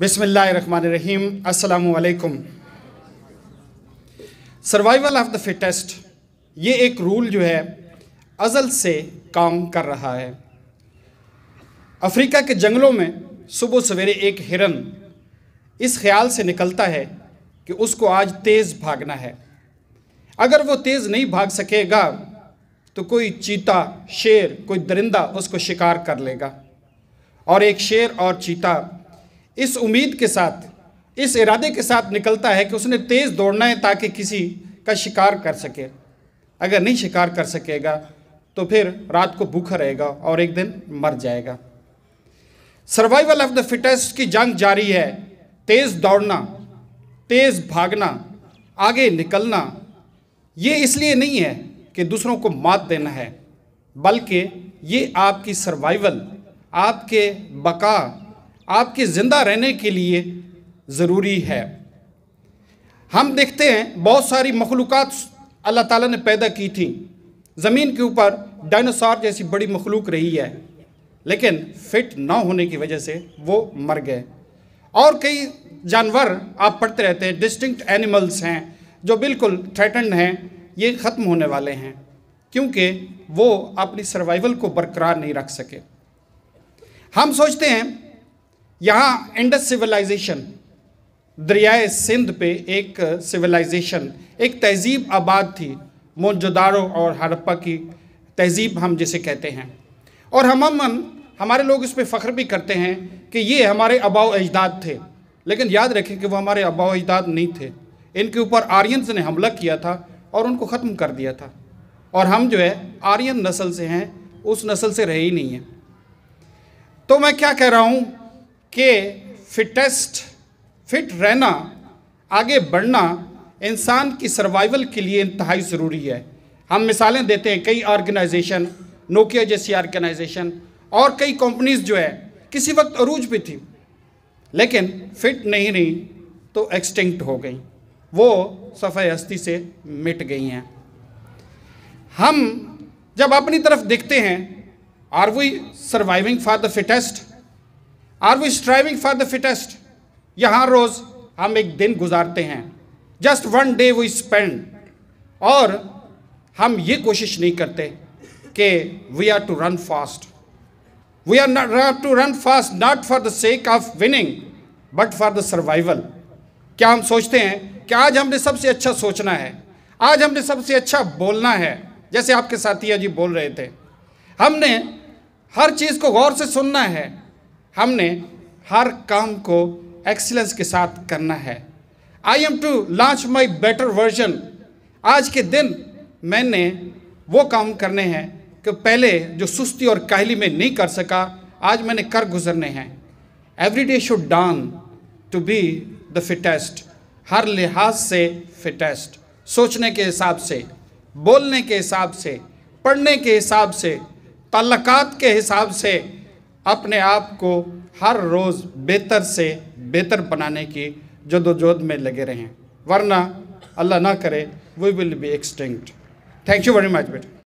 बिसमीम असलकुम survival of the fittest ये एक रूल जो है अज़ल से काम कर रहा है अफ्रीका के जंगलों में सुबह सवेरे एक हिरन इस ख्याल से निकलता है कि उसको आज तेज़ भागना है अगर वो तेज़ नहीं भाग सकेगा तो कोई चीता शेर कोई दरिंदा उसको शिकार कर लेगा और एक शेर और चीता इस उम्मीद के साथ इस इरादे के साथ निकलता है कि उसने तेज़ दौड़ना है ताकि किसी का शिकार कर सके अगर नहीं शिकार कर सकेगा तो फिर रात को भूखा रहेगा और एक दिन मर जाएगा सर्वाइवल ऑफ द फिटेस्ट की जंग जारी है तेज़ दौड़ना तेज़ भागना आगे निकलना ये इसलिए नहीं है कि दूसरों को मात देना है बल्कि ये आपकी सर्वाइवल आपके बका आपके ज़िंदा रहने के लिए ज़रूरी है हम देखते हैं बहुत सारी मखलूक अल्लाह ताला ने पैदा की थी ज़मीन के ऊपर डायनासोर जैसी बड़ी मखलूक रही है लेकिन फिट ना होने की वजह से वो मर गए और कई जानवर आप पढ़ते रहते हैं डिस्टिंक्ट एनिमल्स हैं जो बिल्कुल थ्रेटन हैं ये ख़त्म होने वाले हैं क्योंकि वो अपनी सर्वाइवल को बरकरार नहीं रख सके हम सोचते हैं यहाँ इंडस सिविलाइजेशन दरियाए सिंध पे एक सिविलाइजेशन एक तहजीब आबाद थी मोजदारों और हड़प्पा की तहजीब हम जिसे कहते हैं और अमन हमारे लोग इस पर फ़ख्र भी करते हैं कि ये हमारे अबाव अजदाद थे लेकिन याद रखें कि वो हमारे अबाव अजदाद नहीं थे इनके ऊपर आर्यनस ने हमला किया था और उनको ख़त्म कर दिया था और हम जो है आर्यन नस्ल से हैं उस नस्ल से रहे ही नहीं हैं तो मैं क्या कह रहा हूँ के फिटेस्ट फिट रहना आगे बढ़ना इंसान की सर्वाइवल के लिए इंतहाई ज़रूरी है हम मिसालें देते हैं कई ऑर्गेनाइजेशन नोकिया जैसी ऑर्गेनाइजेशन और कई कंपनीज जो है किसी वक्त अरूज भी थी लेकिन फिट नहीं रही तो एक्सटिंक्ट हो गई वो सफ़ाई हस्ती से मिट गई हैं हम जब अपनी तरफ देखते हैं are we surviving for the fittest are we striving for the fittest यहाँ रोज हम एक दिन गुजारते हैं just one day we spend और हम ये कोशिश नहीं करते कि we are to run fast we are not to run fast not for the sake of winning but for the survival क्या हम सोचते हैं कि आज हमने सबसे अच्छा सोचना है आज हमने सबसे अच्छा बोलना है जैसे आपके साथिया जी बोल रहे थे हमने हर चीज़ को गौर से सुनना है हमने हर काम को एक्सीलेंस के साथ करना है I am to launch my better version आज के दिन मैंने वो काम करने हैं कि पहले जो सुस्ती और काहली में नहीं कर सका आज मैंने कर गुजरने हैं every day should done to be the fittest हर लिहाज से फिटेस्ट सोचने के हिसाब से बोलने के हिसाब से पढ़ने के हिसाब से तलक़ात के हिसाब से अपने आप को हर रोज़ बेहतर से बेहतर बनाने की जदोजहद में लगे रहें वरना अल्लाह ना करे we will be extinct thank you very much बेटा